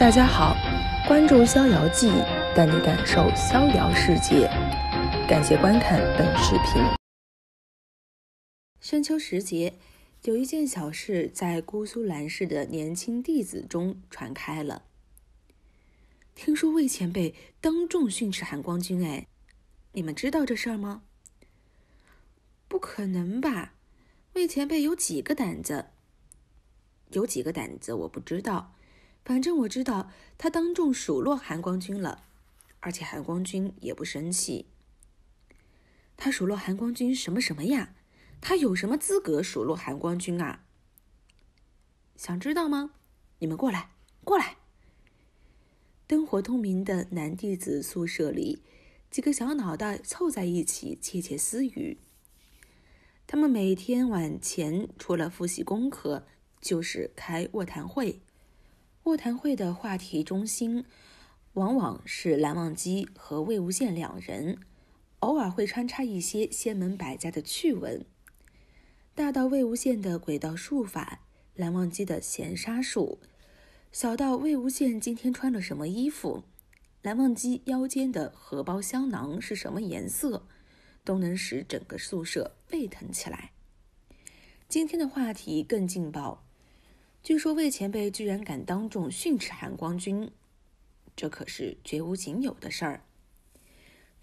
大家好，关注《逍遥记》，带你感受逍遥世界。感谢观看本视频。深秋时节，有一件小事在姑苏兰氏的年轻弟子中传开了。听说魏前辈当众训斥韩光君，哎，你们知道这事儿吗？不可能吧，魏前辈有几个胆子？有几个胆子我不知道。反正我知道他当众数落韩光君了，而且韩光君也不生气。他数落韩光君什么什么呀？他有什么资格数落韩光君啊？想知道吗？你们过来，过来！灯火通明的男弟子宿舍里，几个小脑袋凑在一起窃窃私语。他们每天晚前除了复习功课，就是开卧谈会。卧谈会的话题中心往往是蓝忘机和魏无羡两人，偶尔会穿插一些仙门百家的趣闻，大到魏无羡的鬼道术法、蓝忘机的闲杀术，小到魏无羡今天穿了什么衣服、蓝忘机腰间的荷包香囊是什么颜色，都能使整个宿舍沸腾起来。今天的话题更劲爆。据说魏前辈居然敢当众训斥韩光君，这可是绝无仅有的事儿。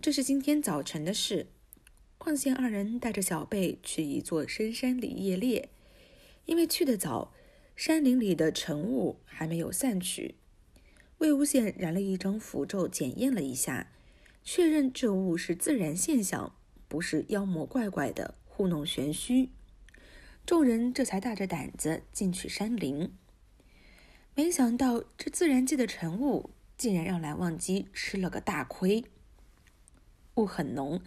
这是今天早晨的事。况且二人带着小贝去一座深山里夜猎，因为去得早，山林里的晨雾还没有散去。魏无羡燃了一张符咒，检验了一下，确认这雾是自然现象，不是妖魔怪怪的糊弄玄虚。众人这才大着胆子进去山林，没想到这自然界的晨雾竟然让蓝忘机吃了个大亏。雾很浓，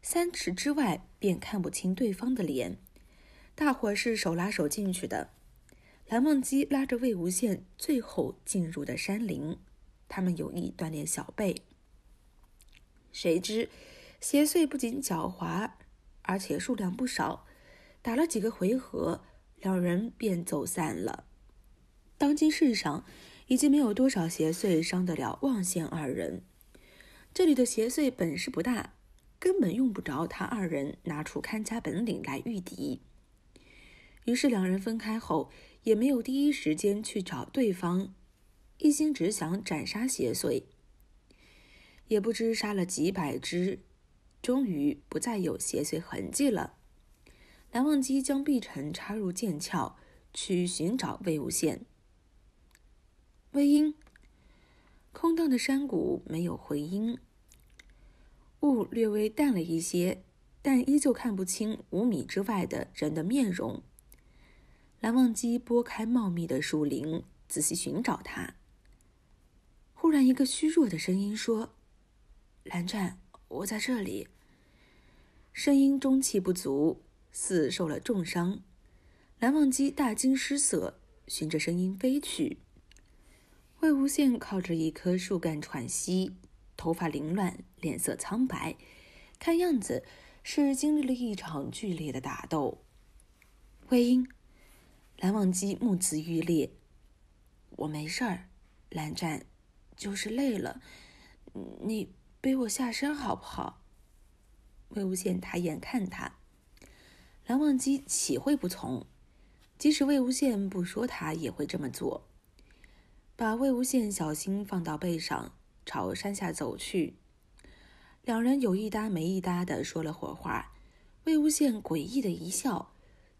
三尺之外便看不清对方的脸。大伙是手拉手进去的，蓝忘机拉着魏无羡最后进入的山林。他们有意锻炼小背，谁知邪祟不仅狡猾，而且数量不少。打了几个回合，两人便走散了。当今世上已经没有多少邪祟伤得了望仙二人。这里的邪祟本事不大，根本用不着他二人拿出看家本领来御敌。于是两人分开后，也没有第一时间去找对方，一心只想斩杀邪祟。也不知杀了几百只，终于不再有邪祟痕迹了。蓝忘机将碧尘插入剑鞘，去寻找魏无羡。魏婴。空荡的山谷没有回音，雾略微淡了一些，但依旧看不清五米之外的人的面容。蓝忘机拨开茂密的树林，仔细寻找他。忽然，一个虚弱的声音说：“蓝湛，我在这里。”声音中气不足。似受了重伤，蓝忘机大惊失色，循着声音飞去。魏无羡靠着一棵树干喘息，头发凌乱，脸色苍白，看样子是经历了一场剧烈的打斗。魏婴，蓝忘机目眦欲裂。我没事儿，蓝湛，就是累了，你背我下山好不好？魏无羡抬眼看他。蓝忘机岂会不从？即使魏无羡不说，他也会这么做。把魏无羡小心放到背上，朝山下走去。两人有一搭没一搭的说了会儿话。魏无羡诡异的一笑，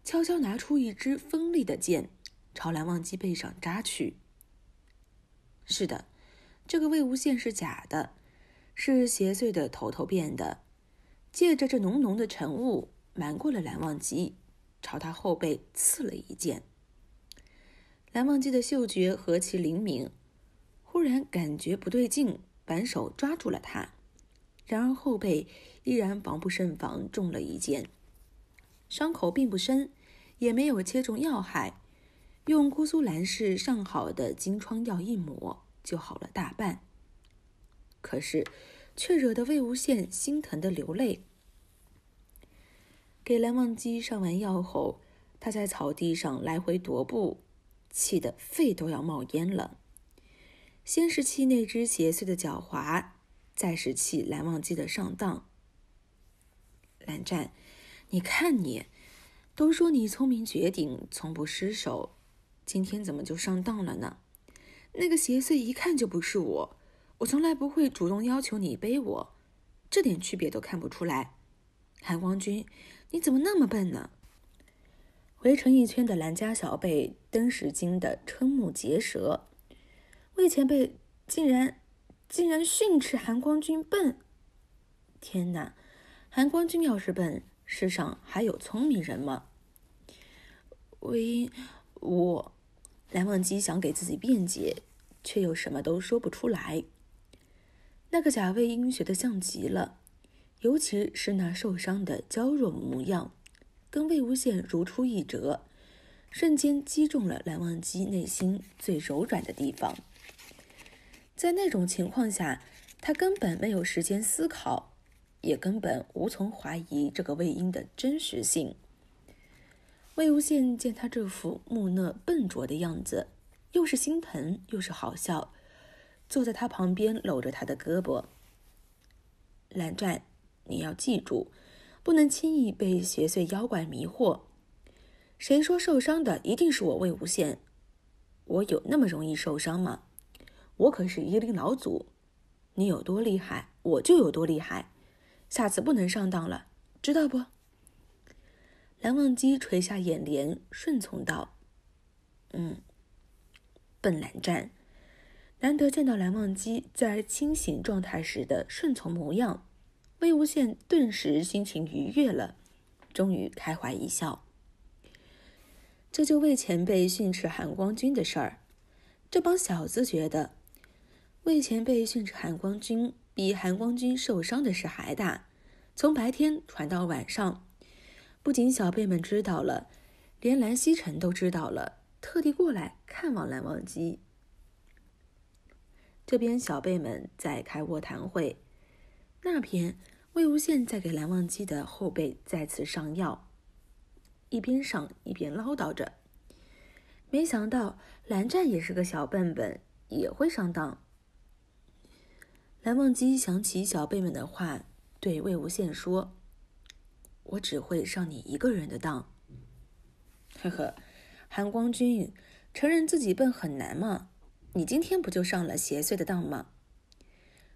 悄悄拿出一支锋利的剑，朝蓝忘机背上扎去。是的，这个魏无羡是假的，是邪祟的头头变的。借着这浓浓的晨雾。瞒过了蓝忘机，朝他后背刺了一剑。蓝忘机的嗅觉何其灵敏，忽然感觉不对劲，反手抓住了他。然而后背依然防不胜防，中了一箭。伤口并不深，也没有切中要害，用姑苏蓝氏上好的金疮药一抹就好了大半。可是，却惹得魏无羡心疼的流泪。给蓝忘机上完药后，他在草地上来回踱步，气得肺都要冒烟了。先是气那只邪祟的狡猾，再是气蓝忘机的上当。蓝湛，你看你，都说你聪明绝顶，从不失手，今天怎么就上当了呢？那个邪祟一看就不是我，我从来不会主动要求你背我，这点区别都看不出来，含光君。你怎么那么笨呢？围成一圈的兰家小辈登时惊得瞠目结舌。魏前辈竟然竟然训斥韩光君笨！天哪，韩光君要是笨，世上还有聪明人吗？魏英，我，蓝忘机想给自己辩解，却又什么都说不出来。那个假魏英学的像极了。尤其是那受伤的娇弱模样，跟魏无羡如出一辙，瞬间击中了蓝忘机内心最柔软的地方。在那种情况下，他根本没有时间思考，也根本无从怀疑这个魏婴的真实性。魏无羡见他这副木讷笨拙的样子，又是心疼又是好笑，坐在他旁边搂着他的胳膊，蓝湛。你要记住，不能轻易被邪祟妖怪迷惑。谁说受伤的一定是我魏无羡？我有那么容易受伤吗？我可是夷陵老祖，你有多厉害，我就有多厉害。下次不能上当了，知道不？蓝忘机垂下眼帘，顺从道：“嗯。”笨懒战，难得见到蓝忘机在清醒状态时的顺从模样。魏无羡顿时心情愉悦了，终于开怀一笑。这就魏前辈训斥韩光君的事儿，这帮小子觉得魏前辈训斥韩光君比韩光君受伤的事还大。从白天传到晚上，不仅小辈们知道了，连蓝曦臣都知道了，特地过来看望蓝忘机。这边小辈们在开卧谈会。那边，魏无羡在给蓝忘机的后背再次上药，一边上一边唠叨着。没想到蓝湛也是个小笨笨，也会上当。蓝忘机想起小辈们的话，对魏无羡说：“我只会上你一个人的当。”呵呵，含光君，承认自己笨很难吗？你今天不就上了邪祟的当吗？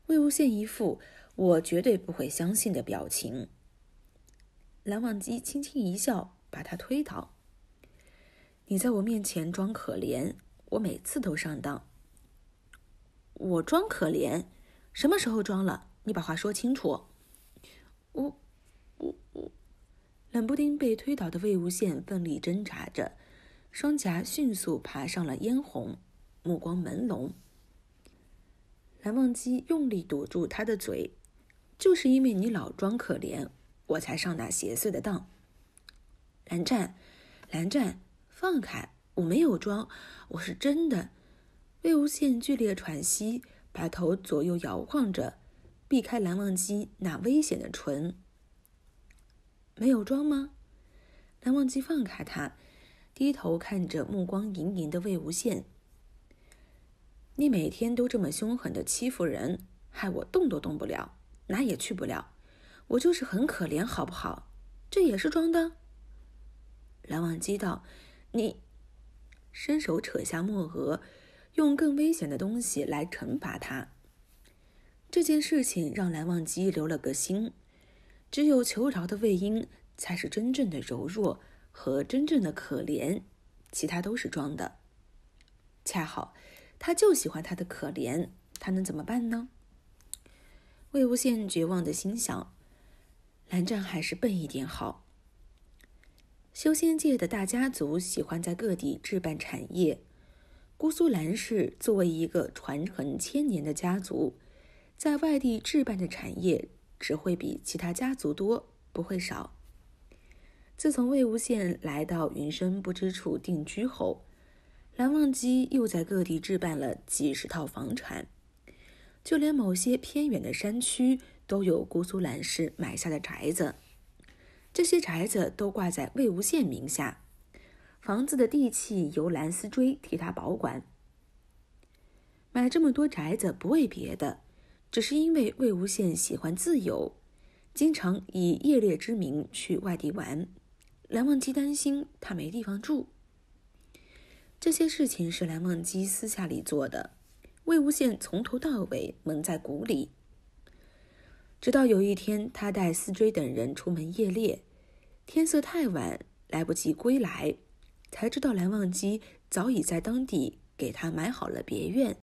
魏无羡一副。我绝对不会相信的表情。蓝忘机轻轻一笑，把他推倒。你在我面前装可怜，我每次都上当。我装可怜？什么时候装了？你把话说清楚。我……我……我……冷不丁被推倒的魏无羡奋力挣扎着，双颊迅速爬上了嫣红，目光朦胧。蓝忘机用力堵住他的嘴。就是因为你老装可怜，我才上那邪祟的当。蓝湛，蓝湛，放开！我没有装，我是真的。魏无羡剧烈喘息，把头左右摇晃着，避开蓝忘机那危险的唇。没有装吗？蓝忘机放开他，低头看着目光盈盈的魏无羡。你每天都这么凶狠的欺负人，害我动都动不了。哪也去不了，我就是很可怜，好不好？这也是装的。蓝忘机道：“你伸手扯下墨额，用更危险的东西来惩罚他。”这件事情让蓝忘机留了个心：只有求饶的魏婴才是真正的柔弱和真正的可怜，其他都是装的。恰好，他就喜欢他的可怜，他能怎么办呢？魏无羡绝望的心想：“蓝湛还是笨一点好。”修仙界的大家族喜欢在各地置办产业，姑苏蓝氏作为一个传承千年的家族，在外地置办的产业只会比其他家族多，不会少。自从魏无羡来到云深不知处定居后，蓝忘机又在各地置办了几十套房产。就连某些偏远的山区都有姑苏蓝氏买下的宅子，这些宅子都挂在魏无羡名下，房子的地契由蓝思追替他保管。买这么多宅子不为别的，只是因为魏无羡喜欢自由，经常以夜猎之名去外地玩。蓝忘机担心他没地方住，这些事情是蓝忘机私下里做的。魏无羡从头到尾蒙在鼓里，直到有一天，他带思追等人出门夜猎，天色太晚，来不及归来，才知道蓝忘机早已在当地给他买好了别院。